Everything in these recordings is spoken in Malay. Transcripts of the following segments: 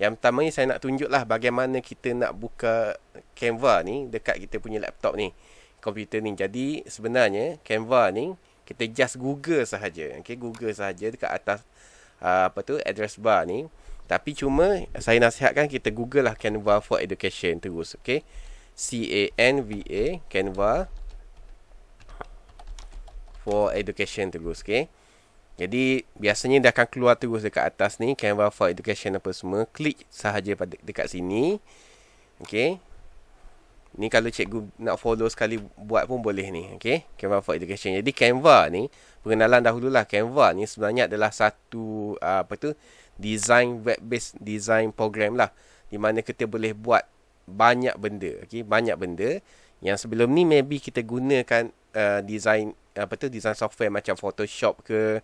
Yang ni saya nak tunjuk lah bagaimana kita nak buka Canva ni dekat kita punya laptop ni. Komputer ni. Jadi sebenarnya Canva ni kita just Google sahaja. Okay, Google sahaja dekat atas uh, apa tu address bar ni. Tapi cuma saya nasihatkan kita Google lah Canva for Education terus. Okay. C-A-N-V-A Canva for Education terus. Okay. Jadi biasanya dia akan keluar terus dekat atas ni Canva for Education apa semua. Klik sahaja pada dekat sini. Okey. Ni kalau cikgu nak follow sekali buat pun boleh ni. Okey. Canva for Education. Jadi Canva ni pengenalan dahululah. Canva ni sebenarnya adalah satu ah, apa tu design web based design program lah. Di mana kita boleh buat banyak benda. Okey, banyak benda yang sebelum ni maybe kita gunakan uh, design apa tu design software macam Photoshop ke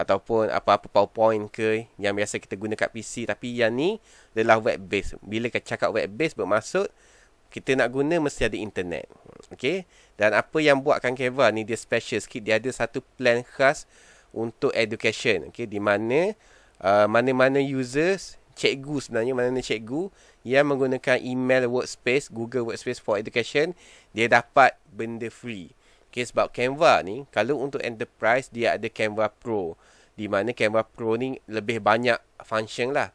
ataupun apa-apa powerpoint ke yang biasa kita guna kat PC tapi yang ni adalah web base bila kita cakap web base bermaksud kita nak guna mesti ada internet okay dan apa yang buatkan Keva ni dia special sikit dia ada satu plan khas untuk education okay di mana uh, mana-mana users cikgu sebenarnya mana-mana cikgu yang menggunakan email workspace Google workspace for education dia dapat benda free Okay, sebab Canva ni, kalau untuk enterprise, dia ada Canva Pro di mana kamera pro ni lebih banyak function lah.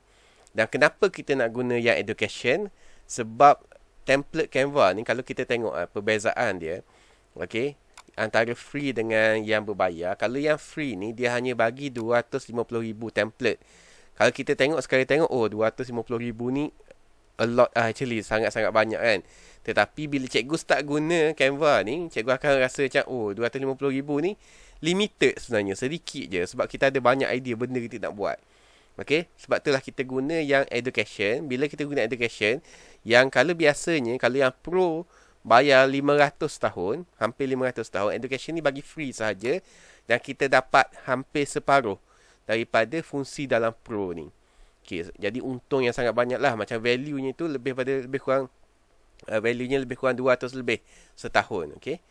Dan kenapa kita nak guna yang education? Sebab template Canva ni kalau kita tengok uh, perbezaan dia, okey, antara free dengan yang berbayar. Kalau yang free ni dia hanya bagi 250,000 template. Kalau kita tengok sekali tengok oh 250,000 ni a lot uh, actually sangat-sangat banyak kan. Tetapi bila cikgu start guna Canva ni, cikgu akan rasa macam oh 250,000 ni limited sebenarnya sedikit je sebab kita ada banyak idea benda kita nak buat okay? sebab itulah kita guna yang education bila kita guna education yang kalau biasanya kalau yang pro bayar 500 tahun hampir 500 tahun education ni bagi free sahaja dan kita dapat hampir separuh daripada fungsi dalam pro ni okey jadi untung yang sangat banyak lah macam value nya tu lebih pada lebih kurang uh, value nya lebih kurang 200 lebih setahun okay?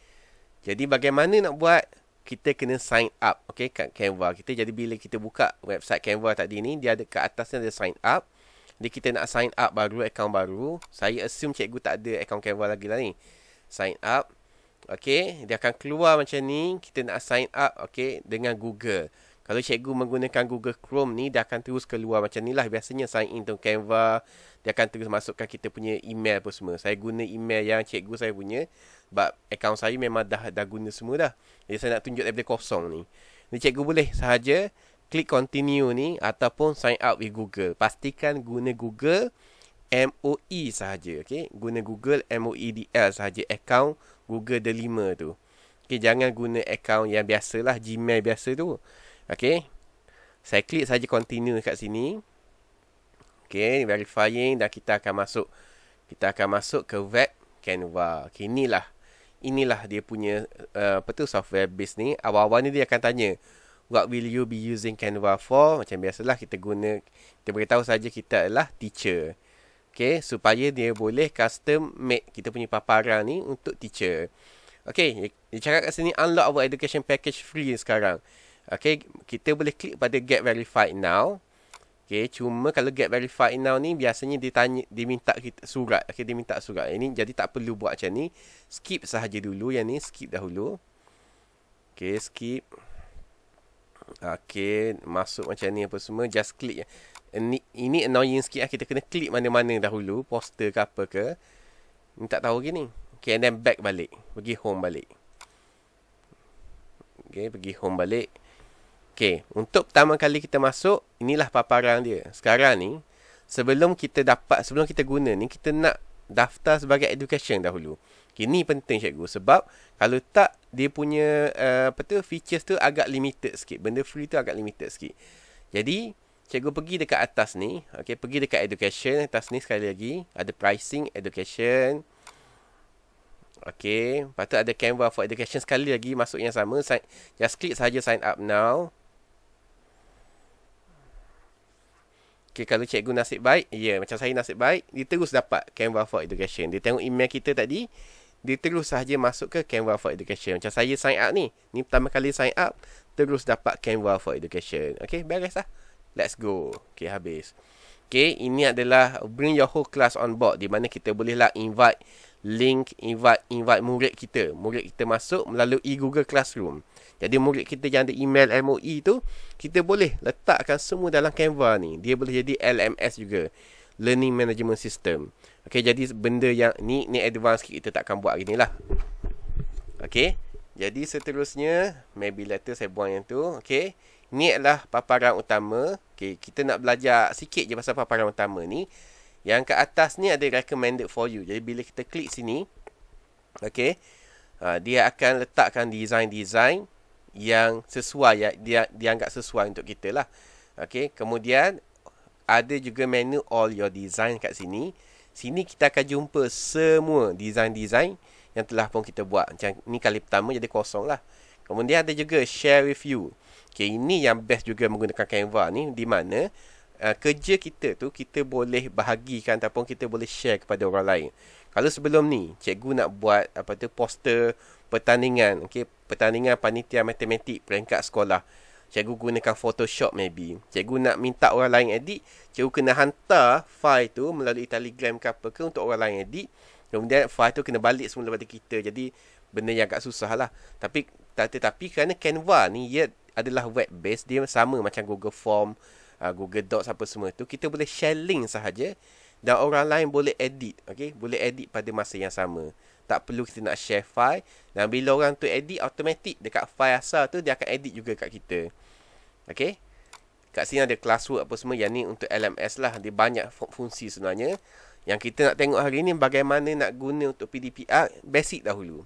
jadi bagaimana nak buat kita kena sign up okey kat Canva kita jadi bila kita buka website Canva tadi ni dia ada kat atasnya ada sign up jadi kita nak sign up baru account baru saya assume cikgu tak ada account Canva lagi lah ni sign up okey dia akan keluar macam ni kita nak sign up okey dengan Google kalau cikgu menggunakan Google Chrome ni dia akan terus keluar macam ni lah. Biasanya sign in tu Canva dia akan terus masukkan kita punya email apa semua. Saya guna email yang cikgu saya punya sebab account saya memang dah dah guna semua dah. Jadi saya nak tunjuk daripada kosong ni. Ni cikgu boleh sahaja klik continue ni ataupun sign up with Google. Pastikan guna Google MOE sahaja. Okay? Guna Google e DL sahaja. Account Google Delima tu. Okay, jangan guna account yang biasalah Gmail biasa tu. Okay. Saya klik saja continue kat sini. Okay. Verifying. Dan kita akan masuk. Kita akan masuk ke web Canva. Okay. Inilah. Inilah dia punya. Uh, apa tu software base ni. Awal-awal ni dia akan tanya. What will you be using Canva for? Macam biasalah kita guna. Kita beritahu saja kita adalah teacher. Okay. Supaya dia boleh custom make kita punya paparan ni untuk teacher. Okay. Dia cakap kat sini unlock our education package free sekarang. Okay, kita boleh klik pada get verified now. Okay, cuma kalau get verified now ni biasanya ditanya, diminta kita surat. Okay, diminta surat. Ini jadi tak perlu buat macam ni. Skip sahaja dulu yang ni. Skip dahulu. Okay, skip. Okay, masuk macam ni apa semua. Just click. Ini, ini annoying sikit lah. Kita kena klik mana-mana dahulu. Poster ke apa ke. Ni tak tahu gini. Okay, and then back balik. Pergi home balik. Okay, pergi home balik. Okey, untuk pertama kali kita masuk, inilah paparan dia. Sekarang ni, sebelum kita dapat, sebelum kita guna ni, kita nak daftar sebagai education dahulu. Ini penting cikgu sebab kalau tak dia punya uh, apa tu features tu agak limited sikit. Benda free tu agak limited sikit. Jadi cikgu pergi dekat atas ni, okey pergi dekat education atas ni sekali lagi ada pricing education. Okey, patut ada Canva for education sekali lagi masuk yang sama. just click saja sign up now. Okay, kalau cikgu nasib baik, ya yeah, macam saya nasib baik, dia terus dapat Canva for Education. Dia tengok email kita tadi, dia terus sahaja masuk ke Canva for Education. Macam saya sign up ni, ni pertama kali sign up, terus dapat Canva for Education. Okay, beres lah. Let's go. Okay, habis. Okay, ini adalah bring your whole class on board di mana kita bolehlah invite link, invite invite murid kita. Murid kita masuk melalui Google Classroom. Jadi murid kita yang ada email MOE tu Kita boleh letakkan semua dalam Canva ni Dia boleh jadi LMS juga Learning Management System Okay, jadi benda yang ni ni advance kita takkan buat hari ni lah Okay, jadi seterusnya Maybe later saya buang yang tu Okay, ni adalah paparan utama Okay, kita nak belajar sikit je pasal paparan utama ni Yang kat atas ni ada recommended for you Jadi bila kita klik sini Okay, ah, dia akan letakkan design-design yang sesuai ya dia dianggap sesuai untuk kita lah. Okey, kemudian ada juga menu all your design kat sini. Sini kita akan jumpa semua design-design yang telah pun kita buat. Macam ni kali pertama jadi kosong lah. Kemudian ada juga share with you. Okey, ini yang best juga menggunakan Canva ni di mana uh, kerja kita tu kita boleh bahagikan ataupun kita boleh share kepada orang lain. Kalau sebelum ni cikgu nak buat apa tu poster pertandingan, okey pertandingan panitia matematik peringkat sekolah. Cikgu gunakan Photoshop maybe. Cikgu nak minta orang lain edit, cikgu kena hantar file tu melalui telegram ke apa ke untuk orang lain edit. Kemudian file tu kena balik semula pada kita. Jadi, benda yang agak susah lah. Tapi, tetapi kerana Canva ni, ia adalah web-based. Dia sama macam Google Form, uh, Google Docs apa semua tu. Kita boleh share link sahaja. Dan orang lain boleh edit. Okay? Boleh edit pada masa yang sama tak perlu kita nak share file dan bila orang tu edit automatik dekat file asal tu dia akan edit juga kat kita okey kat sini ada classwork apa semua yang ni untuk LMS lah dia banyak fungsi sebenarnya yang kita nak tengok hari ni bagaimana nak guna untuk PDPR basic dahulu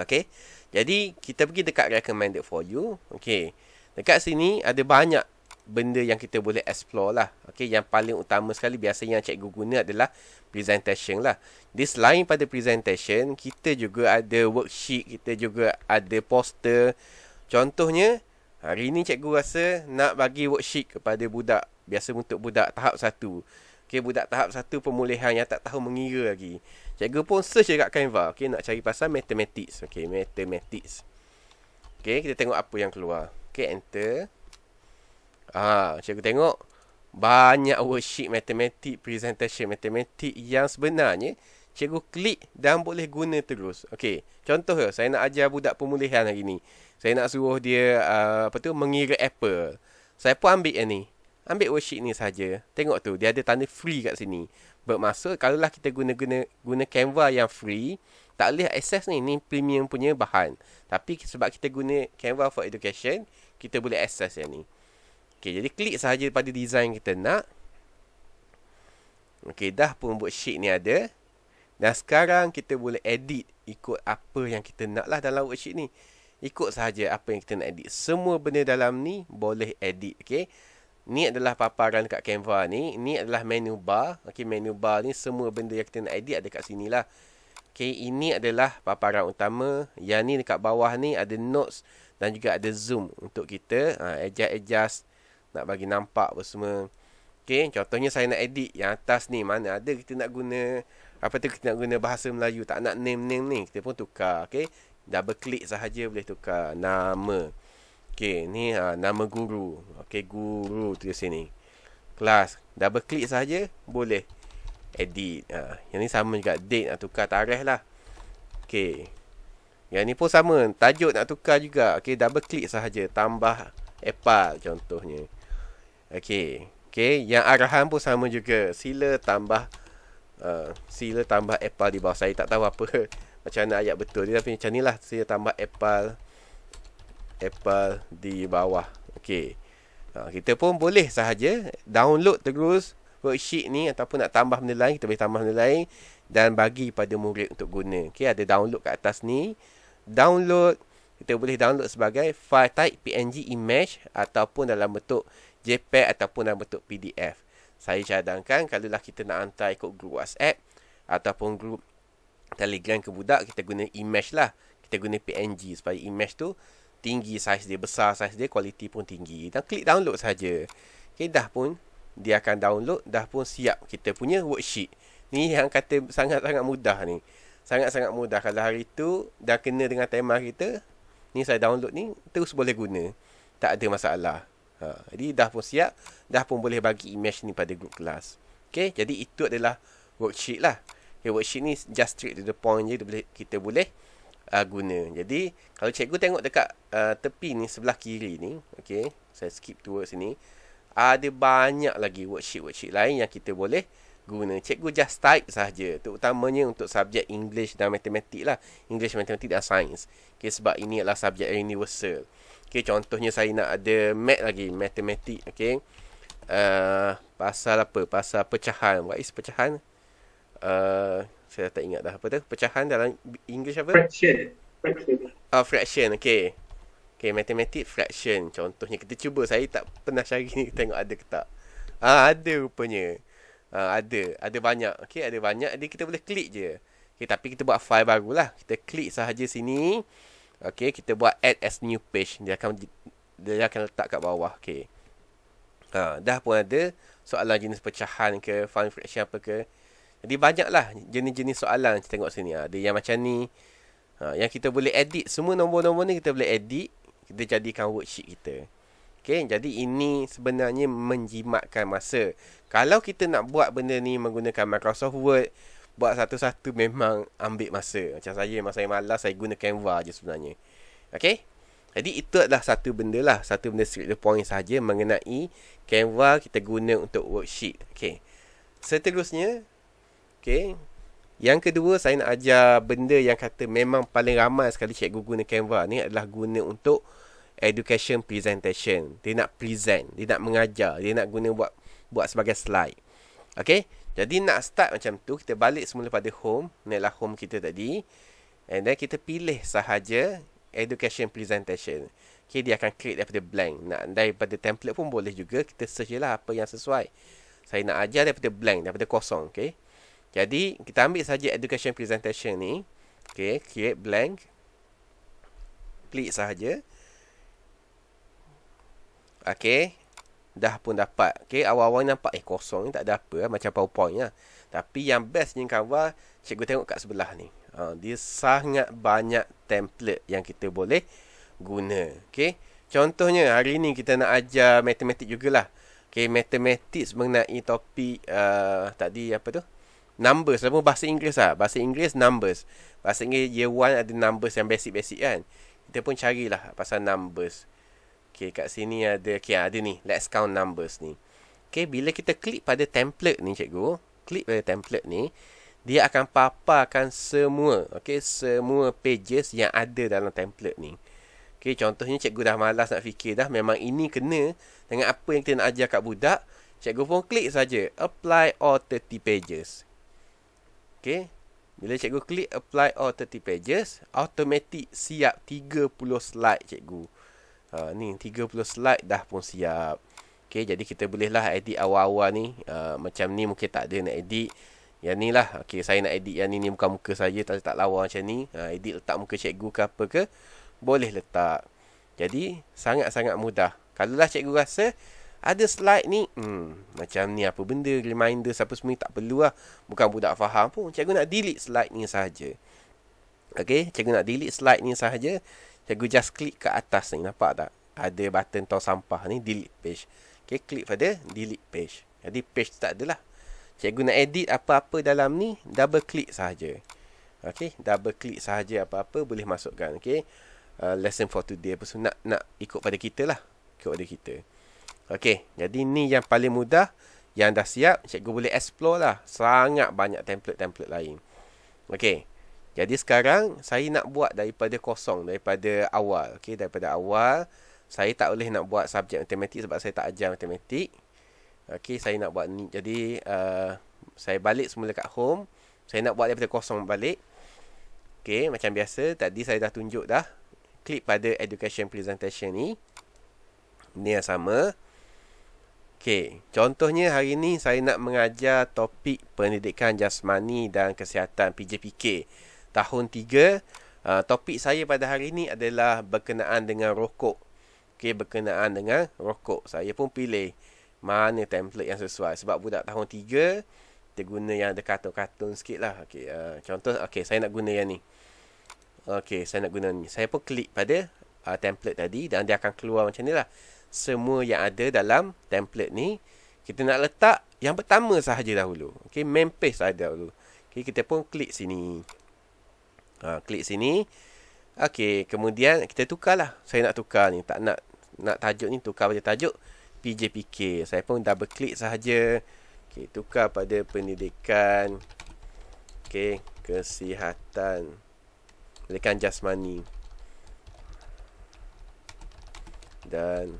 okey jadi kita pergi dekat recommended for you okey dekat sini ada banyak benda yang kita boleh explore lah. Okay, yang paling utama sekali biasanya yang cikgu guna adalah presentation lah. Di selain pada presentation, kita juga ada worksheet, kita juga ada poster. Contohnya, hari ni cikgu rasa nak bagi worksheet kepada budak. Biasa untuk budak tahap satu. Okay, budak tahap satu pemulihan yang tak tahu mengira lagi. Cikgu pun search dekat Canva. Okay, nak cari pasal matematik, Okay, Matematik, Okay, kita tengok apa yang keluar. Okay, enter. Ha, cikgu tengok banyak worksheet matematik, presentation matematik yang sebenarnya cikgu klik dan boleh guna terus. Okey, contoh saya nak ajar budak pemulihan hari ni. Saya nak suruh dia uh, apa tu mengira apple. Saya pun ambil yang ni. Ambil worksheet ni saja. Tengok tu, dia ada tanda free kat sini. Bermaksud kalaulah kita guna-guna guna Canva yang free, tak boleh access ni, ni premium punya bahan. Tapi sebab kita guna Canva for education, kita boleh access yang ni. Okey, jadi klik sahaja pada design kita nak. Okey, dah pun buat sheet ni ada. Dan sekarang kita boleh edit ikut apa yang kita nak lah dalam worksheet ni. Ikut sahaja apa yang kita nak edit. Semua benda dalam ni boleh edit. Okey. Ni adalah paparan dekat Canva ni. Ni adalah menu bar. Okey, menu bar ni semua benda yang kita nak edit ada kat sini lah. Okey, ini adalah paparan utama. Yang ni dekat bawah ni ada notes dan juga ada zoom untuk kita uh, adjust-adjust nak bagi nampak apa semua Okay contohnya saya nak edit yang atas ni Mana ada kita nak guna Apa tu kita nak guna bahasa Melayu Tak nak name-name ni Kita pun tukar okay Double click sahaja boleh tukar Nama Okay ni ha, nama guru Okay guru tu di sini Kelas Double click sahaja boleh Edit ha, Yang ni sama juga date nak tukar tarikh lah Okay yang ni pun sama. Tajuk nak tukar juga. Okay, double click sahaja. Tambah epal contohnya. Okey. Okey, yang arahan pun sama juga. Sila tambah uh, sila tambah epal di bawah. Saya tak tahu apa macam mana ayat betul dia tapi macam nilah sila tambah epal epal di bawah. Okey. Ha, kita pun boleh sahaja download terus worksheet ni ataupun nak tambah benda lain, kita boleh tambah benda lain dan bagi pada murid untuk guna. Okey, ada download kat atas ni. Download kita boleh download sebagai file type PNG image ataupun dalam bentuk JPEG ataupun dalam bentuk PDF. Saya cadangkan kalaulah kita nak hantar ikut grup WhatsApp ataupun grup Telegram ke budak, kita guna image lah. Kita guna PNG supaya image tu tinggi saiz dia, besar saiz dia, kualiti pun tinggi. Dan klik download saja. Okay, dah pun dia akan download, dah pun siap kita punya worksheet. Ni yang kata sangat-sangat mudah ni. Sangat-sangat mudah. Kalau hari tu dah kena dengan tema kita, ni saya download ni, terus boleh guna. Tak ada masalah. Ha, jadi dah pun siap, dah pun boleh bagi image ni pada group kelas. Okay, jadi itu adalah worksheet lah. Okay, worksheet ni just straight to the point je boleh, kita boleh uh, guna. Jadi, kalau cikgu tengok dekat uh, tepi ni, sebelah kiri ni, okay, saya skip towards sini, ada banyak lagi worksheet-worksheet lain yang kita boleh guna. Cikgu just type sahaja. Terutamanya untuk subjek English dan matematik lah. English, matematik dan science, Okay, sebab ini adalah subjek universal. Okay, contohnya saya nak ada mat lagi, matematik. Okay. Uh, ah, pasal apa? Pasal pecahan. What is pecahan? Uh, saya tak ingat dah. Apa tu? Pecahan dalam English apa? Fraction. Fraction. Uh, fraction. Okay. Okay, matematik fraction. Contohnya kita cuba. Saya tak pernah cari ni tengok ada ke tak. Ah, uh, ada rupanya. Uh, ada. Ada banyak. Okay, ada banyak. Jadi kita boleh klik je. Okay, tapi kita buat file barulah. Kita klik sahaja sini. Okay, kita buat add as new page. Dia akan dia akan letak kat bawah. Okay. Ha, dah pun ada soalan jenis pecahan ke, fine fraction apa ke. Jadi banyaklah jenis-jenis soalan kita tengok sini. Ha, ada yang macam ni. Ha, yang kita boleh edit. Semua nombor-nombor ni kita boleh edit. Kita jadikan worksheet kita. Okay, jadi ini sebenarnya menjimatkan masa. Kalau kita nak buat benda ni menggunakan Microsoft Word, buat satu-satu memang ambil masa. Macam saya memang saya malas, saya guna Canva je sebenarnya. Okay? Jadi itu adalah satu benda lah. Satu benda straight the point saja mengenai Canva kita guna untuk worksheet. Okay. Seterusnya, okay. Yang kedua, saya nak ajar benda yang kata memang paling ramai sekali cikgu guna Canva ni adalah guna untuk education presentation. Dia nak present, dia nak mengajar, dia nak guna buat buat sebagai slide. Okay? Jadi nak start macam tu, kita balik semula pada home, naiklah home kita tadi. And then kita pilih sahaja education presentation. Okay, dia akan create daripada blank. Nak daripada template pun boleh juga. Kita search je lah apa yang sesuai. Saya nak ajar daripada blank, daripada kosong. Okay. Jadi, kita ambil saja education presentation ni. Okay, create blank. Klik sahaja. Okay, dah pun dapat. Okey, awal-awal nampak eh kosong ni tak ada apa lah, macam PowerPoint lah. Tapi yang best ni Canva, cikgu tengok kat sebelah ni. Ha, dia sangat banyak template yang kita boleh guna. Okey. Contohnya hari ni kita nak ajar matematik jugalah. Okey, matematik mengenai topik uh, tadi apa tu? Numbers, semua bahasa Inggeris lah. Bahasa Inggeris, numbers. Bahasa Inggeris, year 1 ada numbers yang basic-basic kan. Kita pun carilah pasal numbers. Okay, kat sini ada, okay, ada ni. Let's count numbers ni. Okay, bila kita klik pada template ni, cikgu. Klik pada template ni. Dia akan paparkan semua. Okay, semua pages yang ada dalam template ni. Okay, contohnya cikgu dah malas nak fikir dah. Memang ini kena dengan apa yang kita nak ajar kat budak. Cikgu pun klik saja Apply all 30 pages. Okay. Bila cikgu klik apply all 30 pages. Automatik siap 30 slide cikgu. Okay. Ah, ni 30 slide dah pun siap Okay, jadi kita bolehlah edit awal-awal ni uh, Macam ni mungkin tak ada nak edit Yang ni lah Okay, saya nak edit yang ni Ni bukan muka saya Tak, tak lawa macam ni uh, Edit letak muka cikgu ke apa ke Boleh letak Jadi, sangat-sangat mudah Kalau lah cikgu rasa Ada slide ni hmm, Macam ni apa benda Reminder siapa semua ni tak perlu lah Bukan budak faham pun Cikgu nak delete slide ni saja. Okay, cikgu nak delete slide ni sahaja Cikgu just klik ke atas ni. Nampak tak? Ada button tau sampah ni. Delete page. Okay. Klik pada delete page. Jadi page tu tak adalah. Cikgu nak edit apa-apa dalam ni. Double click sahaja. Okay. Double click sahaja apa-apa. Boleh masukkan. Okay. Uh, lesson for today. Apa so, nak, nak ikut pada kita lah. Ikut pada kita. Okay. Jadi ni yang paling mudah. Yang dah siap. Cikgu boleh explore lah. Sangat banyak template-template lain. Okay. Jadi sekarang saya nak buat daripada kosong, daripada awal. Okey, daripada awal saya tak boleh nak buat subjek matematik sebab saya tak ajar matematik. Okey, saya nak buat ni. Jadi uh, saya balik semula kat home. Saya nak buat daripada kosong balik. Okey, macam biasa tadi saya dah tunjuk dah klik pada education presentation ni. Ni yang sama. Okey, contohnya hari ini saya nak mengajar topik pendidikan jasmani dan kesihatan PJPK tahun 3 uh, topik saya pada hari ini adalah berkenaan dengan rokok Okay, berkenaan dengan rokok saya pun pilih mana template yang sesuai sebab budak tahun 3 dia guna yang ada kartun-kartun sikit lah Okay, uh, contoh okay, saya nak guna yang ni Okay, saya nak guna ni saya pun klik pada uh, template tadi dan dia akan keluar macam ni lah semua yang ada dalam template ni kita nak letak yang pertama sahaja dahulu. Okay, main page sahaja dahulu. Okay, kita pun klik sini. Ha, klik sini. Okey, kemudian kita tukarlah. Saya nak tukar ni. Tak nak nak tajuk ni, tukar pada tajuk PJPK. Saya pun double klik sahaja. Okey, tukar pada pendidikan. Okey, kesihatan. Pendidikan jasmani. Dan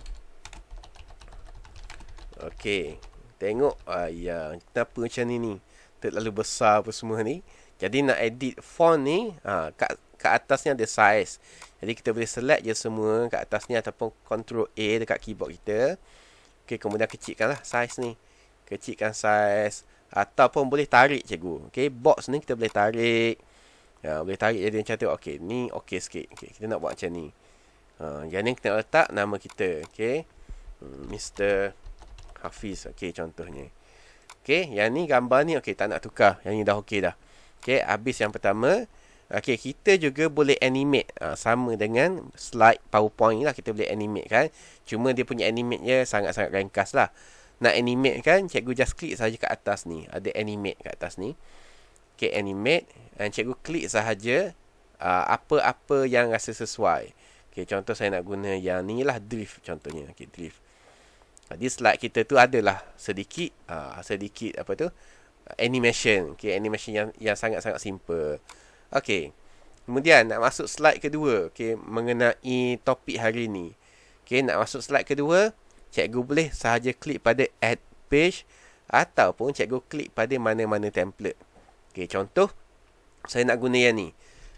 Okey, tengok ayah ya, kenapa macam ni ni. Terlalu besar apa semua ni. Jadi nak edit font ni ha, kat, kat atasnya ada size Jadi kita boleh select je semua kat atasnya Ataupun control A dekat keyboard kita okay, Kemudian kecilkan lah size ni Kecilkan size Ataupun boleh tarik cikgu okay, Box ni kita boleh tarik ha, Boleh tarik jadi macam tu okay, Ni ok sikit okay, Kita nak buat macam ni ha, Yang ni kita letak nama kita okay. Mr. Hmm, Hafiz okay, contohnya Okay, yang ni gambar ni okay, tak nak tukar. Yang ni dah okay dah. Okay, habis yang pertama. Okay, kita juga boleh animate uh, sama dengan slide powerpoint lah kita boleh animate kan. Cuma dia punya animate dia sangat-sangat ringkas lah. Nak animate kan, cikgu just klik saja kat atas ni. Ada animate kat atas ni. Okay, animate. Dan cikgu klik sahaja ha, apa-apa uh, yang rasa sesuai. Okay, contoh saya nak guna yang ni lah drift contohnya. Okay, drift. Jadi ha, slide kita tu adalah sedikit uh, sedikit apa tu animation okay animation yang yang sangat-sangat simple okey kemudian nak masuk slide kedua okey mengenai topik hari ini, okey nak masuk slide kedua cikgu boleh sahaja klik pada add page ataupun cikgu klik pada mana-mana template okey contoh saya nak guna yang ni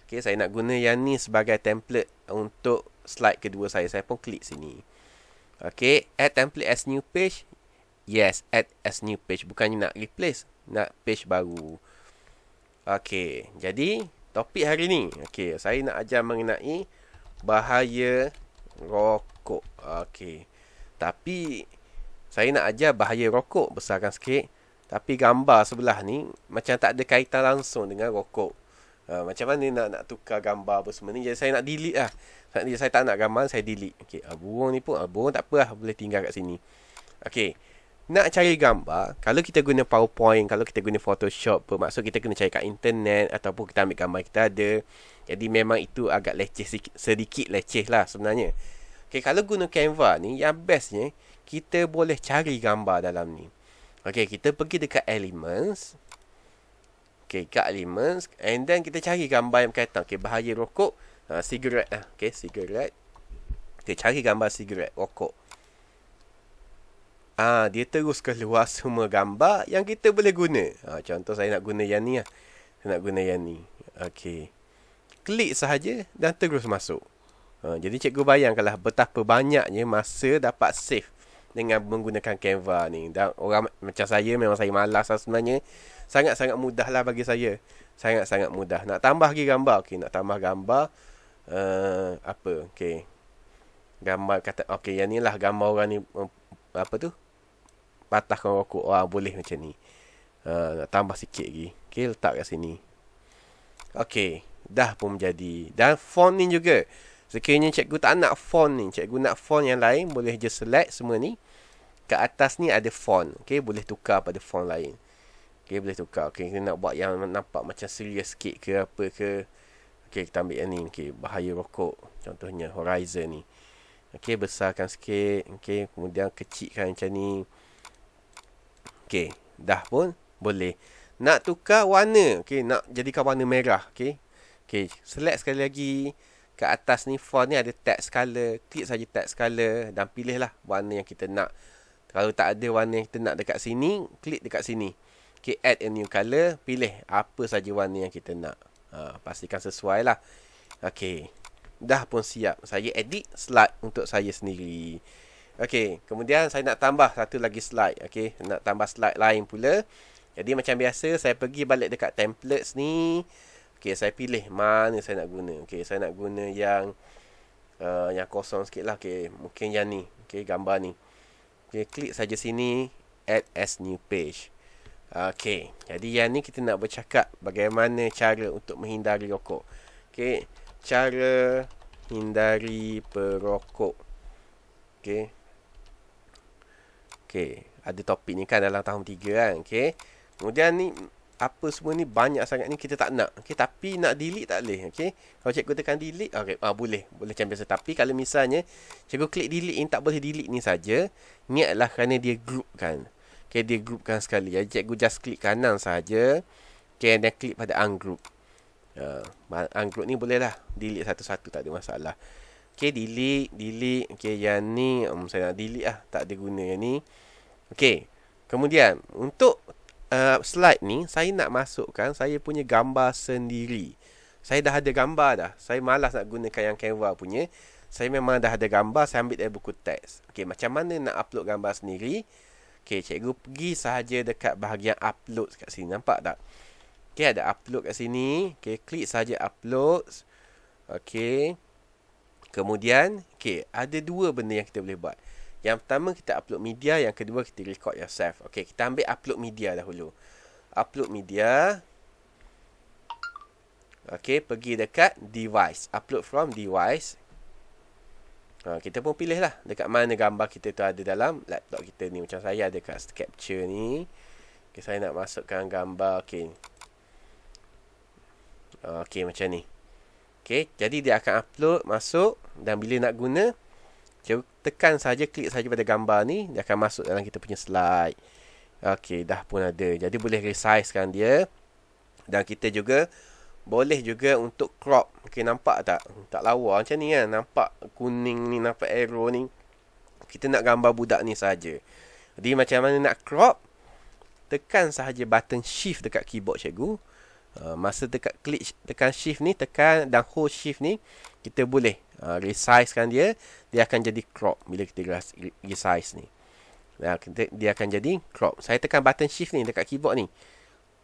okey saya nak guna yang ni sebagai template untuk slide kedua saya saya pun klik sini okey add template as new page yes add as new page bukannya nak replace nak page baru. Okey, jadi topik hari ni. Okey, saya nak ajar mengenai bahaya rokok. Okey. Tapi saya nak ajar bahaya rokok besarkan sikit. Tapi gambar sebelah ni macam tak ada kaitan langsung dengan rokok. Uh, macam mana nak nak tukar gambar apa semua ni. Jadi saya nak delete lah. Jadi saya tak nak gambar, saya delete. Okay, uh, ah, burung ni pun. Uh, burung tak apa lah. Boleh tinggal kat sini. Okey nak cari gambar, kalau kita guna PowerPoint, kalau kita guna Photoshop pun, maksud kita kena cari kat internet ataupun kita ambil gambar kita ada. Jadi memang itu agak leceh sedikit, sedikit leceh lah sebenarnya. Okay, kalau guna Canva ni, yang bestnya, kita boleh cari gambar dalam ni. Okay, kita pergi dekat Elements. Okay, kat Elements. And then kita cari gambar yang berkaitan. Okay, bahaya rokok. Uh, cigarette lah. Okay, cigarette. Kita cari gambar cigarette, rokok ha, dia terus keluar semua gambar yang kita boleh guna. Ha, contoh saya nak guna yang ni lah. Saya nak guna yang ni. Okey. Klik sahaja dan terus masuk. Ha, jadi cikgu bayangkanlah betapa banyaknya masa dapat save dengan menggunakan Canva ni. Dan orang macam saya memang saya malas lah sebenarnya. Sangat-sangat mudah lah bagi saya. Sangat-sangat mudah. Nak tambah lagi gambar. Okey, nak tambah gambar. Uh, apa? Okay, Gambar kata... okay yang ni lah gambar orang ni... Apa tu? Patah patahkan rokok orang boleh macam ni. Uh, nak tambah sikit lagi. Okay, letak kat sini. Okay, dah pun jadi. Dan font ni juga. Sekiranya cikgu tak nak font ni. Cikgu nak font yang lain, boleh je select semua ni. Kat atas ni ada font. Okay, boleh tukar pada font lain. Okay, boleh tukar. Okay, kita nak buat yang nampak macam serius sikit ke apa ke. Okay, kita ambil yang ni. Okay, bahaya rokok. Contohnya, Horizon ni. Okay, besarkan sikit. Okay, kemudian kecilkan macam ni. Okey, dah pun boleh. Nak tukar warna. Okey, nak jadikan warna merah. Okey. Okey, select sekali lagi. Kat atas ni font ni ada text color. Klik saja text color dan pilihlah warna yang kita nak. Kalau tak ada warna yang kita nak dekat sini, klik dekat sini. Okey, add a new color, pilih apa saja warna yang kita nak. Ha, pastikan sesuai lah. Okey. Dah pun siap. Saya edit slide untuk saya sendiri. Okey, kemudian saya nak tambah satu lagi slide. Okey, nak tambah slide lain pula. Jadi macam biasa saya pergi balik dekat templates ni. Okey, saya pilih mana saya nak guna. Okey, saya nak guna yang uh, yang kosong sikit lah. Okey, mungkin yang ni. Okey, gambar ni. Okey, klik saja sini. Add as new page. Okey, jadi yang ni kita nak bercakap bagaimana cara untuk menghindari rokok. Okey, cara hindari perokok. Okey, Okey, ada topik ni kan dalam tahun 3 kan. Okey. Kemudian ni apa semua ni banyak sangat ni kita tak nak. Okey, tapi nak delete tak boleh. Okey. Kalau cikgu tekan delete, okey, ah, boleh. Boleh macam biasa. Tapi kalau misalnya cikgu klik delete yang tak boleh delete ni saja, ni adalah kerana dia group kan. Okey, dia kan sekali. Ya, cikgu just klik kanan saja. Okey, dan klik pada ungroup. Uh, ungroup ni bolehlah delete satu-satu tak ada masalah. Okay delete Delete Okay yang ni um, Saya nak delete lah Tak ada guna yang ni Okay Kemudian Untuk uh, slide ni Saya nak masukkan Saya punya gambar sendiri Saya dah ada gambar dah Saya malas nak gunakan yang Canva punya Saya memang dah ada gambar Saya ambil dari buku teks Okay macam mana nak upload gambar sendiri Okay cikgu pergi sahaja dekat bahagian upload kat sini Nampak tak? Okay ada upload kat sini Okay klik sahaja upload Okay Kemudian, okay, ada dua benda yang kita boleh buat. Yang pertama kita upload media, yang kedua kita record yourself. Okay, kita ambil upload media dahulu. Upload media. Okay, pergi dekat device. Upload from device. Ha, kita pun pilih lah dekat mana gambar kita tu ada dalam laptop kita ni. Macam saya ada kat capture ni. Okay, saya nak masukkan gambar. Okay. Okay, macam ni. Okay, jadi dia akan upload masuk dan bila nak guna tekan saja klik saja pada gambar ni dia akan masuk dalam kita punya slide. Okey, dah pun ada. Jadi boleh resize kan dia. Dan kita juga boleh juga untuk crop. Okey, nampak tak? Tak lawa macam ni kan. Nampak kuning ni, nampak arrow ni. Kita nak gambar budak ni saja. Jadi macam mana nak crop? Tekan saja button shift dekat keyboard cikgu. Uh, masa dekat klik tekan shift ni tekan dan hold shift ni kita boleh uh, resize kan dia dia akan jadi crop bila kita resize ni nah, kita, dia akan jadi crop saya tekan button shift ni dekat keyboard ni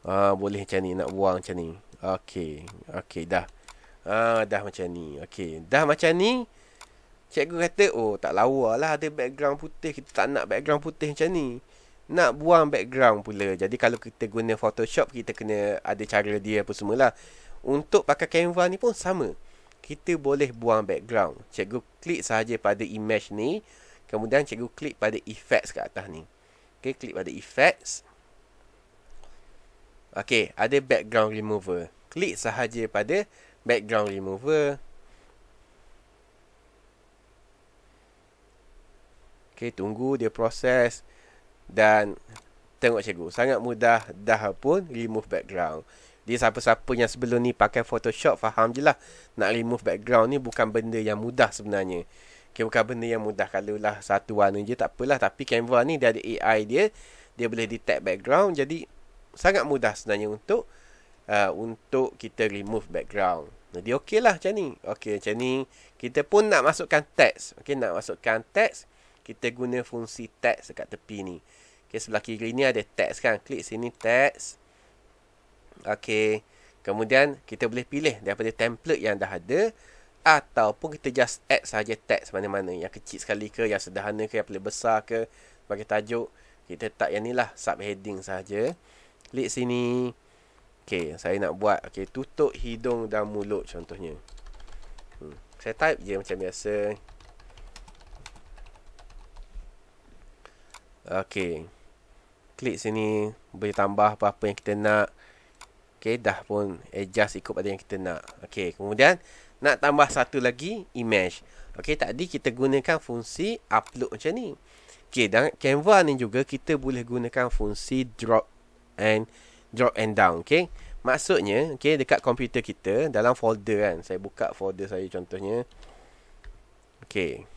uh, boleh macam ni nak buang macam ni okey okey dah uh, dah macam ni okey dah macam ni cikgu kata oh tak lawa lah ada background putih kita tak nak background putih macam ni nak buang background pula jadi kalau kita guna photoshop kita kena ada cara dia apa semualah untuk pakai canva ni pun sama kita boleh buang background cikgu klik sahaja pada image ni kemudian cikgu klik pada effects kat atas ni Okay, klik pada effects Okay, ada background remover klik sahaja pada background remover Okay, tunggu dia proses dan tengok cikgu sangat mudah dah pun remove background jadi siapa-siapa yang sebelum ni pakai photoshop faham je lah nak remove background ni bukan benda yang mudah sebenarnya okay, bukan benda yang mudah kalau lah satu warna je tak apalah tapi canva ni dia ada AI dia dia boleh detect background jadi sangat mudah sebenarnya untuk uh, untuk kita remove background jadi okey lah macam ni. Okey macam ni. Kita pun nak masukkan teks. Okey nak masukkan teks kita guna fungsi text dekat tepi ni. Okey sebelah kiri ni ada text kan. Klik sini text. Okey. Kemudian kita boleh pilih daripada template yang dah ada ataupun kita just add saja text mana-mana yang kecil sekali ke, yang sederhana ke, yang paling besar ke bagi tajuk kita tak yang nilah subheading saja. Klik sini. Okey, saya nak buat okey tutup hidung dan mulut contohnya. Hmm. Saya type je macam biasa. Okey. Klik sini boleh tambah apa-apa yang kita nak. Okey, dah pun adjust ikut pada yang kita nak. Okey, kemudian nak tambah satu lagi image. Okey, tadi kita gunakan fungsi upload macam ni. Okey, dan Canva ni juga kita boleh gunakan fungsi drop and drop and down, okey. Maksudnya, okey dekat komputer kita dalam folder kan. Saya buka folder saya contohnya. Okey.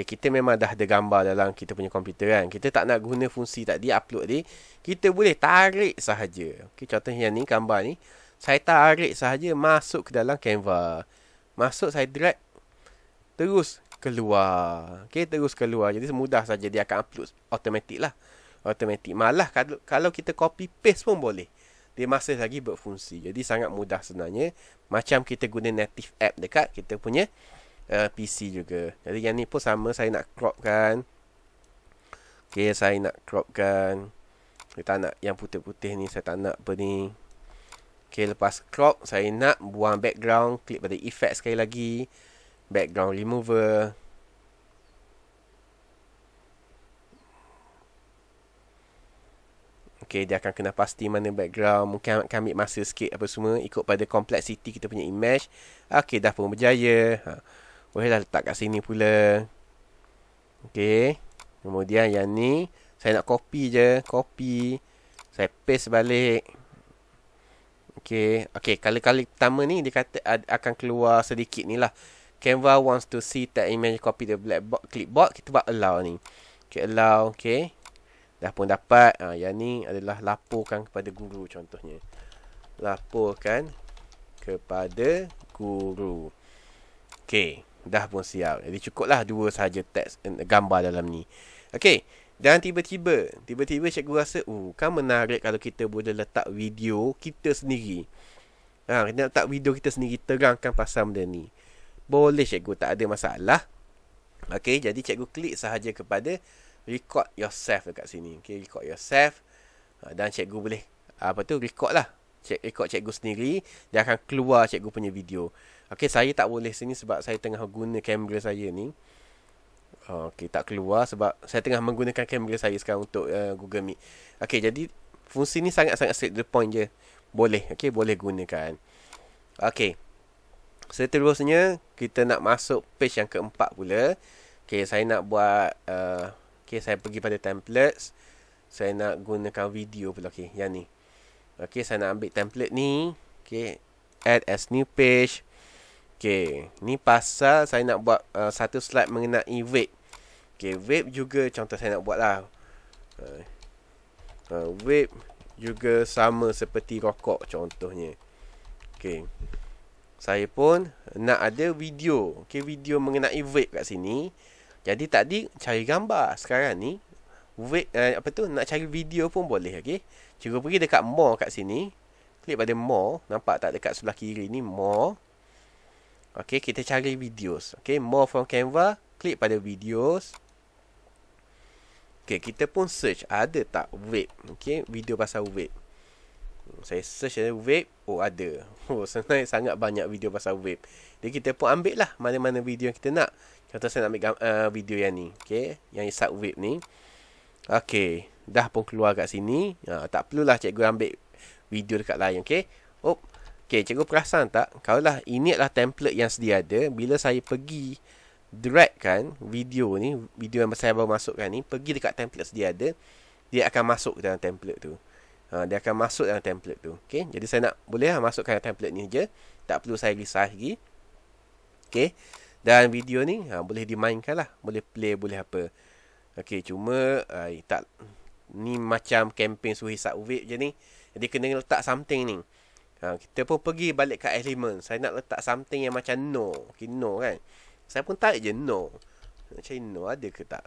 Okay, kita memang dah ada gambar dalam kita punya komputer kan. Kita tak nak guna fungsi tadi, upload dia. Kita boleh tarik sahaja. Okay, contohnya yang ni, gambar ni. Saya tarik sahaja masuk ke dalam Canva. Masuk saya drag. Terus keluar. Okay, terus keluar. Jadi mudah saja dia akan upload automatik lah. Automatik. Malah kalau, kalau kita copy paste pun boleh. Dia masih lagi berfungsi. Jadi sangat mudah sebenarnya. Macam kita guna native app dekat kita punya uh, PC juga Jadi yang ni pun sama saya nak crop kan, Okay saya nak cropkan Saya tak nak yang putih-putih ni Saya tak nak apa ni Okay lepas crop saya nak buang background Klik pada effect sekali lagi Background remover Okay, dia akan kena pasti mana background. Mungkin akan ambil masa sikit apa semua. Ikut pada complexity kita punya image. Okay, dah pun berjaya. Ha bolehlah dah letak kat sini pula Okay Kemudian yang ni Saya nak copy je Copy Saya paste balik Okay Okay Kali-kali pertama ni Dia kata akan keluar sedikit ni lah Canva wants to see that image copy the black box clipboard Kita buat allow ni Okay allow Okay Dah pun dapat ha, Yang ni adalah laporkan kepada guru contohnya Laporkan kepada guru Okay dah pun siap. Jadi cukuplah dua saja teks gambar dalam ni. Okey. Dan tiba-tiba, tiba-tiba cikgu rasa, "Uh, kan menarik kalau kita boleh letak video kita sendiri." Ha, kita letak video kita sendiri terangkan pasal benda ni. Boleh cikgu, tak ada masalah. Okey, jadi cikgu klik sahaja kepada record yourself dekat sini. Okey, record yourself. Ha, dan cikgu boleh apa tu record lah. Cik, record cikgu sendiri dia akan keluar cikgu punya video. Okay, saya tak boleh sini sebab saya tengah guna kamera saya ni. Okay, tak keluar sebab saya tengah menggunakan kamera saya sekarang untuk uh, Google Meet. Okay, jadi fungsi ni sangat-sangat straight to the point je. Boleh, okay, boleh gunakan. Okay, seterusnya kita nak masuk page yang keempat pula. Okay, saya nak buat, uh, eh, okay, saya pergi pada templates. Saya nak gunakan video pula, okay, yang ni. Okay, saya nak ambil template ni. Okay, add as new page. Okay, ni pasal saya nak buat uh, satu slide mengenai vape. Okay, vape juga contoh saya nak buat lah. Uh, uh, vape juga sama seperti rokok contohnya. Okay, saya pun nak ada video. Okay, video mengenai vape kat sini. Jadi tadi cari gambar sekarang ni. Vape, uh, apa tu, nak cari video pun boleh, okay. Cuba pergi dekat mall kat sini. Klik pada mall. Nampak tak dekat sebelah kiri ni mall. Okay, kita cari videos. Okay, more from Canva. Klik pada videos. Okay, kita pun search. Ada tak vape? Okay, video pasal vape. Hmm, saya search ada vape. Oh, ada. Oh, sebenarnya sangat banyak video pasal vape. Jadi, kita pun ambil lah mana-mana video yang kita nak. Contoh saya nak ambil uh, video yang ni. Okay, yang isap vape ni. Okay, dah pun keluar kat sini. Uh, tak perlulah cikgu ambil video dekat lain. Okay. Oh, Okay, cikgu perasan tak? Kalau ini adalah template yang sedia ada, bila saya pergi drag kan video ni, video yang saya baru masukkan ni, pergi dekat template sedia ada, dia akan masuk dalam template tu. Ha, dia akan masuk dalam template tu. Okay, jadi saya nak boleh lah masukkan template ni je. Tak perlu saya resize lagi. Okay, dan video ni ha, boleh dimainkan lah. Boleh play, boleh apa. Okay, cuma uh, tak ni macam kempen suhi sakuvip je ni. Jadi kena letak something ni. Ha, kita pun pergi balik ke elemen. Saya nak letak something yang macam no. Okay, no kan. Saya pun tarik je no. Macam no ada ke tak?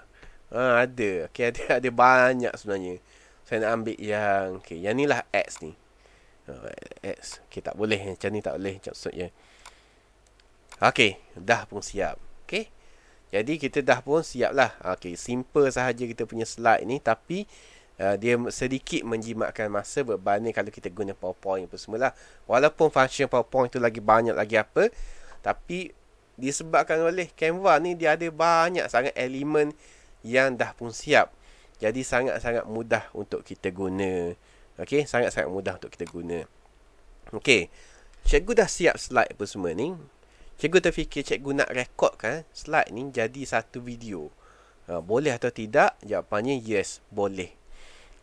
Ha, ada. Okay, ada, ada banyak sebenarnya. Saya nak ambil yang... Okay, yang ni lah X ni. Oh, X. Okay, tak boleh. Macam ni tak boleh. Macam ya. Okay, dah pun siap. Okay. Jadi, kita dah pun siap lah. Okay, simple sahaja kita punya slide ni. Tapi, uh, dia sedikit menjimatkan masa berbanding kalau kita guna PowerPoint apa semua lah. Walaupun function PowerPoint tu lagi banyak lagi apa, tapi disebabkan oleh Canva ni dia ada banyak sangat elemen yang dah pun siap. Jadi sangat-sangat mudah untuk kita guna. Okey, sangat-sangat mudah untuk kita guna. Okey. Cikgu dah siap slide apa semua ni. Cikgu terfikir cikgu nak kan slide ni jadi satu video. Uh, boleh atau tidak? Jawapannya yes, boleh.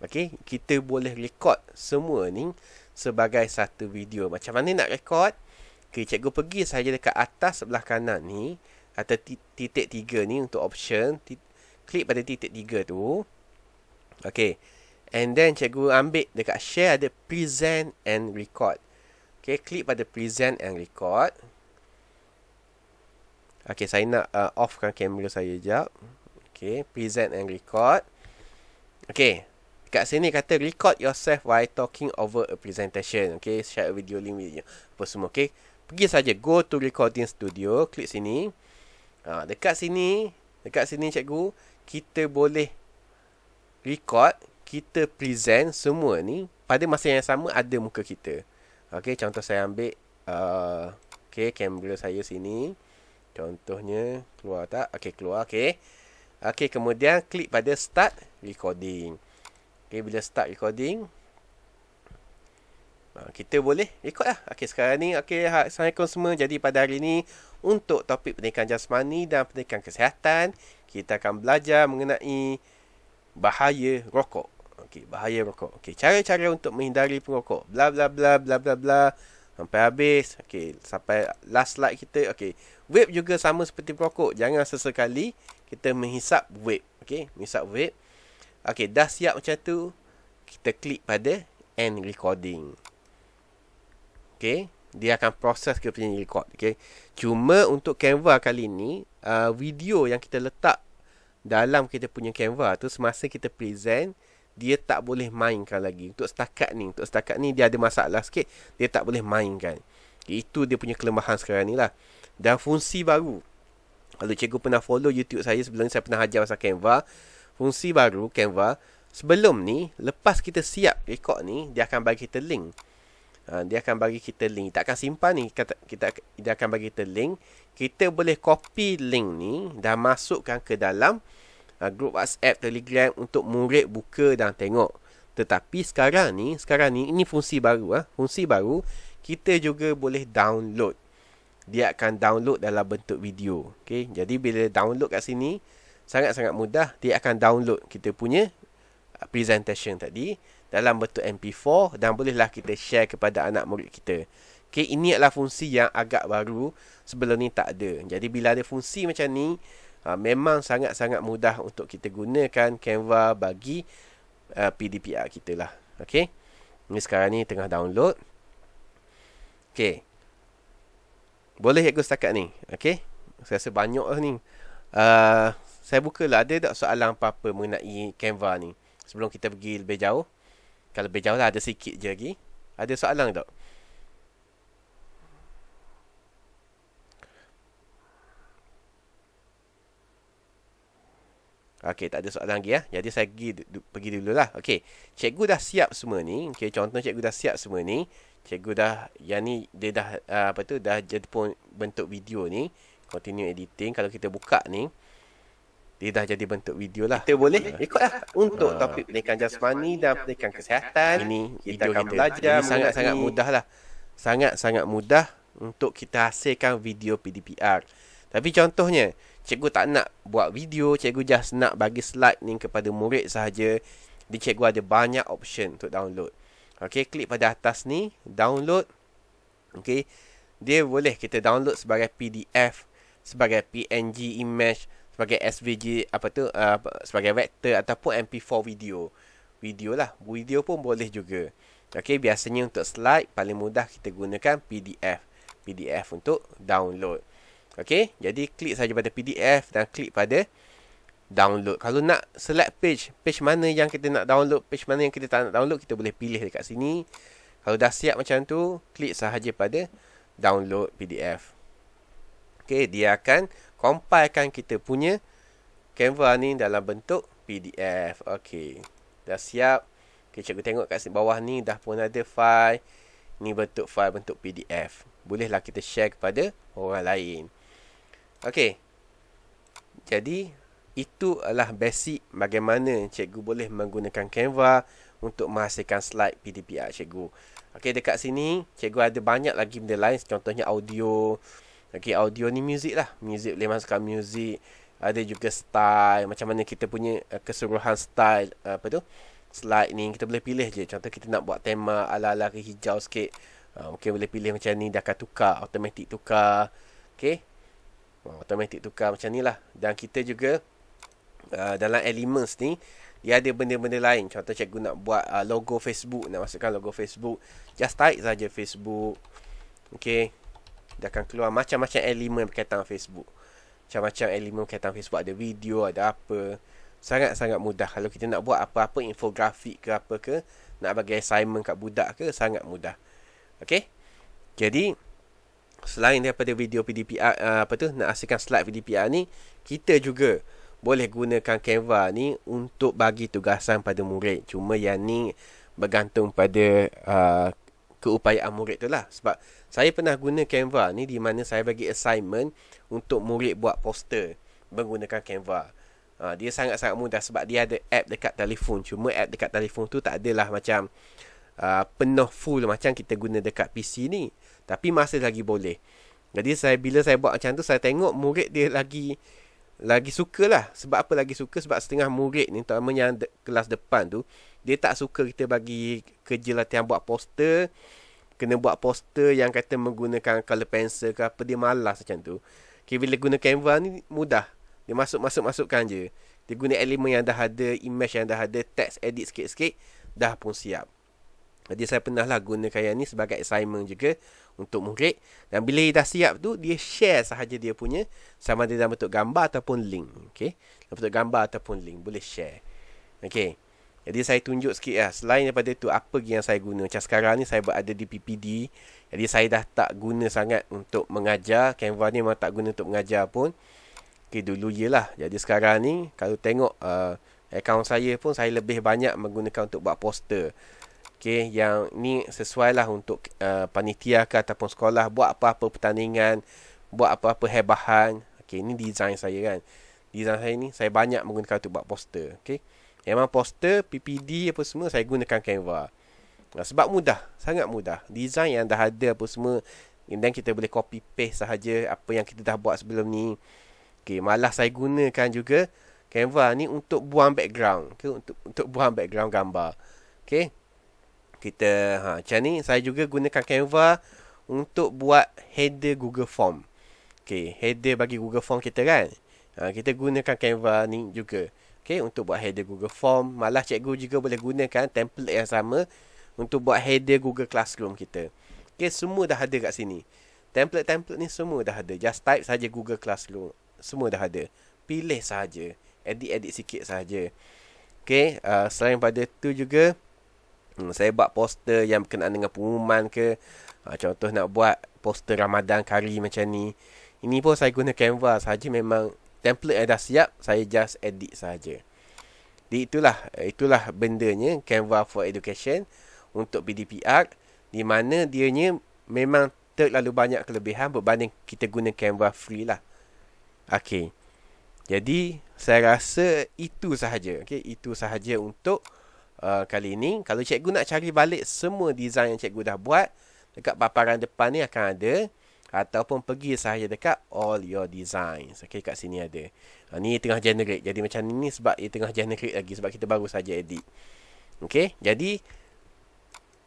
Okey, kita boleh record semua ni sebagai satu video. Macam mana nak record? Okey, cikgu pergi saja dekat atas sebelah kanan ni atau titik tiga ni untuk option. Klik pada titik tiga tu. Okey. And then cikgu ambil dekat share ada present and record. Okey, klik pada present and record. Okey, saya nak uh, offkan kamera saya jap. Okey, present and record. Okey dekat sini kata record yourself while talking over a presentation. Okay, share a video link with you. Apa semua, okay. Pergi saja go to recording studio. Klik sini. Ha, dekat sini, dekat sini cikgu, kita boleh record, kita present semua ni. Pada masa yang sama ada muka kita. Okay, contoh saya ambil. Uh, okay, kamera saya sini. Contohnya, keluar tak? Okay, keluar. Okay. Okay, kemudian klik pada start recording. Okay, bila start recording. Ah, kita boleh record lah. Okay, sekarang ni. Okay, ha, Assalamualaikum semua. Jadi pada hari ni, untuk topik pendidikan jasmani dan pendidikan kesihatan, kita akan belajar mengenai bahaya rokok. Okay, bahaya rokok. Okay, cara-cara untuk menghindari perokok. Bla bla bla bla bla bla. Sampai habis. Okay, sampai last slide kita. Okay, vape juga sama seperti perokok. Jangan sesekali kita menghisap vape. Okay, menghisap vape. Okey, dah siap macam tu. Kita klik pada end recording. Okey, dia akan proses kita punya record. Okey. Cuma untuk Canva kali ni, uh, video yang kita letak dalam kita punya Canva tu semasa kita present dia tak boleh mainkan lagi untuk setakat ni untuk setakat ni dia ada masalah sikit dia tak boleh mainkan itu dia punya kelemahan sekarang ni lah dan fungsi baru kalau cikgu pernah follow YouTube saya sebelum ni saya pernah hajar pasal Canva fungsi baru Canva sebelum ni lepas kita siap rekod ni dia akan bagi kita link uh, dia akan bagi kita link tak akan simpan ni kata kita dia akan bagi kita link kita boleh copy link ni dan masukkan ke dalam uh, group WhatsApp Telegram untuk murid buka dan tengok tetapi sekarang ni sekarang ni ini fungsi baru ah uh, fungsi baru kita juga boleh download dia akan download dalam bentuk video okey jadi bila download kat sini sangat-sangat mudah dia akan download kita punya uh, presentation tadi dalam bentuk MP4 dan bolehlah kita share kepada anak murid kita. Okey, ini adalah fungsi yang agak baru. Sebelum ni tak ada. Jadi bila ada fungsi macam ni, uh, memang sangat-sangat mudah untuk kita gunakan Canva bagi uh, PDPR kita lah. Okey. Ini sekarang ni tengah download. Okey. Boleh aku setakat ni. Okey. Saya rasa banyak lah ni. Uh, saya buka lah Ada tak soalan apa-apa Mengenai Canva ni Sebelum kita pergi lebih jauh Kalau lebih jauh lah Ada sikit je lagi Ada soalan tak Okey, tak ada soalan lagi ya. Jadi saya pergi, pergi dulu lah. Okey, cikgu dah siap semua ni. Okey, contoh cikgu dah siap semua ni. Cikgu dah, yang ni dia dah, ah, apa tu, dah jadi pun bentuk video ni. Continue editing. Kalau kita buka ni, dia dah jadi bentuk video lah. Kita boleh uh, ikutlah untuk uh, topik pendidikan jasmani dan pendidikan kesihatan. Ini kita akan kita. belajar ini sangat-sangat lah, Sangat-sangat mudah untuk kita hasilkan video PDPR. Tapi contohnya, cikgu tak nak buat video, cikgu just nak bagi slide ni kepada murid sahaja. Di cikgu ada banyak option untuk download. Okey, klik pada atas ni, download. Okey. Dia boleh kita download sebagai PDF, sebagai PNG image, sebagai SVG apa tu uh, sebagai vector ataupun MP4 video. Video lah. Video pun boleh juga. Okey, biasanya untuk slide paling mudah kita gunakan PDF. PDF untuk download. Okey, jadi klik saja pada PDF dan klik pada download. Kalau nak select page, page mana yang kita nak download, page mana yang kita tak nak download, kita boleh pilih dekat sini. Kalau dah siap macam tu, klik sahaja pada download PDF. Okey, dia akan compilekan kita punya Canva ni dalam bentuk PDF. Okey. Dah siap. Okey, cikgu tengok kat sini bawah ni dah pun ada file. Ni bentuk file bentuk PDF. Bolehlah kita share kepada orang lain. Okey. Jadi, itu adalah basic bagaimana cikgu boleh menggunakan Canva untuk menghasilkan slide PDPR cikgu. Okey, dekat sini cikgu ada banyak lagi benda lain. Contohnya audio. Audio. Okay, audio ni music lah. Music boleh masukkan music. Ada juga style. Macam mana kita punya eh, keseluruhan style. Eh, apa tu? Slide ni kita boleh pilih je. Contoh kita nak buat tema ala-ala ke hijau sikit. Ah, mungkin boleh pilih macam ni. Dia akan tukar. Automatic tukar. Okay. Ah, automatic tukar macam ni lah. Dan kita juga ah, dalam elements ni. Dia ada benda-benda lain. Contoh cikgu nak buat logo Facebook. Nak masukkan logo Facebook. Just type saja Facebook. Okay. Dia akan keluar macam-macam elemen berkaitan Facebook Macam-macam elemen berkaitan Facebook Ada video, ada apa Sangat-sangat mudah Kalau kita nak buat apa-apa infografik ke apa ke Nak bagi assignment kat budak ke Sangat mudah Okay Jadi Selain daripada video PDPR ah, Apa tu Nak hasilkan slide PDPR ni Kita juga Boleh gunakan Canva ni Untuk bagi tugasan pada murid Cuma yang ni Bergantung pada uh, keupayaan murid tu lah sebab saya pernah guna Canva ni di mana saya bagi assignment untuk murid buat poster menggunakan Canva ha, dia sangat-sangat mudah sebab dia ada app dekat telefon cuma app dekat telefon tu tak adalah macam uh, penuh full macam kita guna dekat PC ni tapi masih lagi boleh jadi saya bila saya buat macam tu saya tengok murid dia lagi lagi suka lah. Sebab apa lagi suka? Sebab setengah murid ni, terutama yang de- kelas depan tu, dia tak suka kita bagi kerja latihan buat poster. Kena buat poster yang kata menggunakan color pencil ke apa. Dia malas macam tu. Okay, bila guna Canva ni, mudah. Dia masuk-masuk-masukkan je. Dia guna elemen yang dah ada, image yang dah ada, text edit sikit-sikit, dah pun siap. Jadi saya pernah lah gunakan yang ni sebagai assignment juga untuk murid. Dan bila dia dah siap tu, dia share sahaja dia punya sama ada dalam bentuk gambar ataupun link. Okay. Dalam bentuk gambar ataupun link. Boleh share. Okay. Jadi saya tunjuk sikit lah. Selain daripada tu, apa yang saya guna. Macam sekarang ni saya berada di PPD. Jadi saya dah tak guna sangat untuk mengajar. Canva ni memang tak guna untuk mengajar pun. Okay, dulu je lah. Jadi sekarang ni, kalau tengok uh, account saya pun saya lebih banyak menggunakan untuk buat poster okay, yang ni sesuai lah untuk uh, panitia ke ataupun sekolah buat apa-apa pertandingan, buat apa-apa hebahan. Okay, ni design saya kan. Design saya ni, saya banyak menggunakan untuk buat poster. Okay. Memang poster, PPD apa semua, saya gunakan Canva. Nah, sebab mudah, sangat mudah. Design yang dah ada apa semua, dan kita boleh copy paste sahaja apa yang kita dah buat sebelum ni. Okay, malah saya gunakan juga Canva ni untuk buang background. Okay, untuk untuk buang background gambar. Okay kita ha macam ni saya juga gunakan Canva untuk buat header Google Form. Okey, header bagi Google Form kita kan. Ha, kita gunakan Canva ni juga. Okey, untuk buat header Google Form, malah cikgu juga boleh gunakan template yang sama untuk buat header Google Classroom kita. Okey, semua dah ada kat sini. Template-template ni semua dah ada. Just type saja Google Classroom. Semua dah ada. Pilih saja, edit-edit sikit saja. Okey, uh, selain pada tu juga Hmm, saya buat poster yang berkenaan dengan pengumuman ke ha, Contoh nak buat poster Ramadan kari macam ni Ini pun saya guna Canva saja memang Template yang dah siap Saya just edit saja. Jadi itulah Itulah bendanya Canva for Education Untuk BDPR Di mana dianya Memang terlalu banyak kelebihan Berbanding kita guna Canva free lah Okay Jadi Saya rasa itu sahaja Okay itu sahaja untuk uh, kali ini. Kalau cikgu nak cari balik semua desain yang cikgu dah buat, dekat paparan depan ni akan ada. Ataupun pergi sahaja dekat all your designs. Okay, kat sini ada. Uh, ni tengah generate. Jadi macam ni sebab dia tengah generate lagi. Sebab kita baru saja edit. Okay, jadi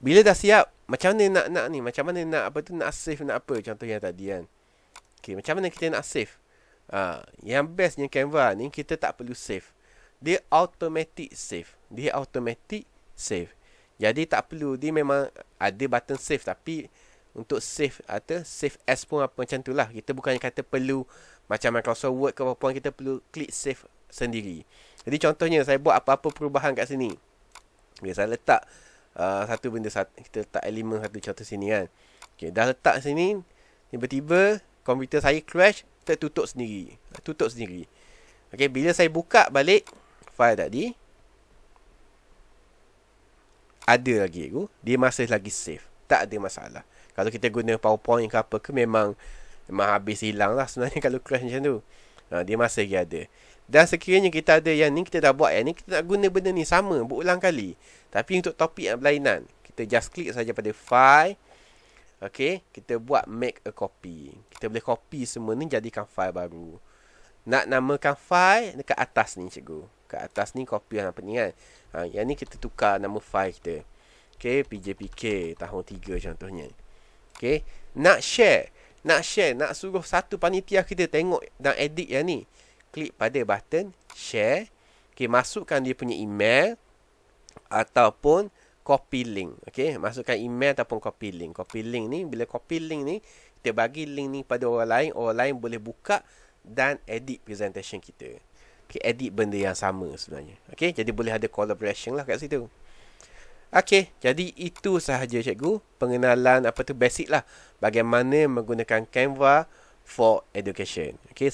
bila dah siap, macam mana nak nak ni? Macam mana nak apa tu? Nak save nak apa? Contoh yang tadi kan. Okay, macam mana kita nak save? Uh, yang bestnya Canva ni kita tak perlu save. Dia automatic save dia automatic save. Jadi tak perlu dia memang ada button save tapi untuk save atau save as pun apa macam tu lah. Kita bukan kata perlu macam Microsoft Word ke apa-apa kita perlu klik save sendiri. Jadi contohnya saya buat apa-apa perubahan kat sini. Okay, saya letak uh, satu benda satu, kita letak elemen satu contoh sini kan. Okay, dah letak sini tiba-tiba komputer saya crash tertutup sendiri. Tutup sendiri. Okay, bila saya buka balik file tadi, ada lagi tu dia masih lagi safe tak ada masalah kalau kita guna powerpoint ke apa ke memang memang habis hilang lah sebenarnya kalau crash macam tu ha, dia masih lagi ada dan sekiranya kita ada yang ni kita dah buat yang ni kita nak guna benda ni sama berulang kali tapi untuk topik yang berlainan kita just click saja pada file Okay, kita buat make a copy. Kita boleh copy semua ni jadikan file baru. Nak namakan file dekat atas ni cikgu kat atas ni copy apa ni kan ha, yang ni kita tukar nama file kita Okay, pjpk tahun 3 contohnya Okay, nak share nak share nak suruh satu panitia kita tengok dan edit yang ni klik pada button share ok masukkan dia punya email ataupun copy link Okay, masukkan email ataupun copy link copy link ni bila copy link ni kita bagi link ni pada orang lain orang lain boleh buka dan edit presentation kita okay, edit benda yang sama sebenarnya. Okay, jadi boleh ada collaboration lah kat situ. Okay, jadi itu sahaja cikgu pengenalan apa tu basic lah bagaimana menggunakan Canva for education. Okay.